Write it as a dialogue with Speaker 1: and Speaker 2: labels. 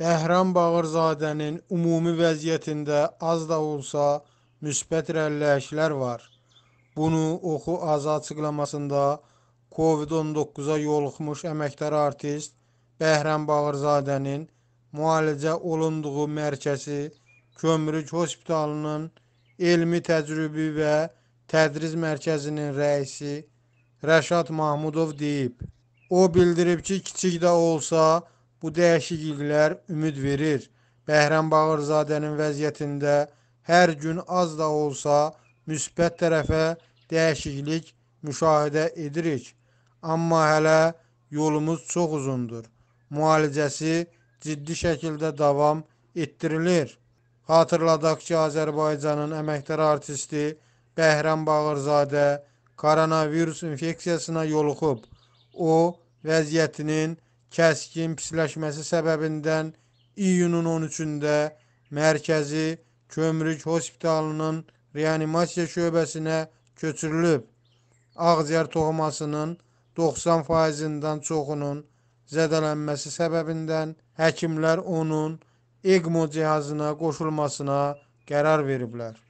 Speaker 1: Bəhram Bağırzadənin ümumi vəziyyətində az da olsa müsbət rəlləyişlər var. Bunu oxu az açıqlamasında COVID-19-a yoluxmuş əməkdar artist Bəhram Bağırzadənin müalicə olunduğu mərkəzi Kömrük Hospitalının elmi təcrübi və tədris mərkəzinin rəisi Rəşad Mahmudov deyib. O bildirib ki, kiçik də olsa, Bu dəyişikliklər ümid verir. Bəhrəm Bağırzadənin vəziyyətində hər gün az da olsa müsbət tərəfə dəyişiklik müşahidə edirik. Amma hələ yolumuz çox uzundur. Müalicəsi ciddi şəkildə davam etdirilir. Xatırladaq ki, Azərbaycanın əməkdar artisti Bəhrəm Bağırzadə koronavirus infeksiyasına yoluxub. O, vəziyyətinin kəskin pisləşməsi səbəbindən iyunun 13-də mərkəzi Kömrük Hospitalının reanimasiya şöbəsinə köçürülüb. Ağciyər toxumasının 90%-dən çoxunun zədələnməsi səbəbindən həkimlər onun ECMO cihazına qoşulmasına qərar veriblər.